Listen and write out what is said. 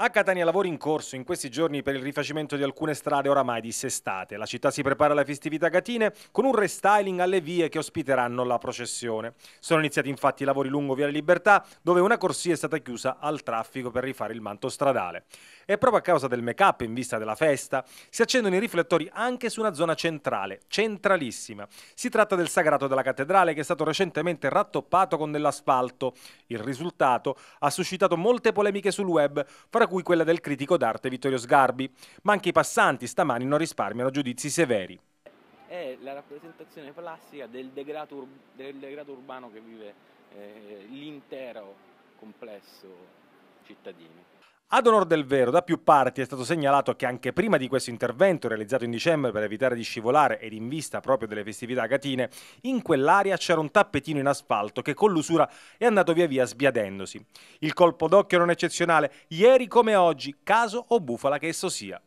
A Catania lavori in corso in questi giorni per il rifacimento di alcune strade oramai dissestate. La città si prepara alle festività catine con un restyling alle vie che ospiteranno la processione. Sono iniziati infatti i lavori lungo Via Libertà, dove una corsia è stata chiusa al traffico per rifare il manto stradale. E proprio a causa del make-up in vista della festa, si accendono i riflettori anche su una zona centrale, centralissima. Si tratta del sagrato della cattedrale che è stato recentemente rattoppato con dell'asfalto. Il risultato ha suscitato molte polemiche sul web, fra cui quella del critico d'arte Vittorio Sgarbi, ma anche i passanti stamani non risparmiano giudizi severi. È la rappresentazione classica del degrado, ur del degrado urbano che vive eh, l'intero complesso cittadino. Ad onor del vero, da più parti è stato segnalato che anche prima di questo intervento realizzato in dicembre per evitare di scivolare ed in vista proprio delle festività gatine, in quell'area c'era un tappetino in asfalto che con l'usura è andato via via sbiadendosi. Il colpo d'occhio non eccezionale, ieri come oggi, caso o bufala che esso sia.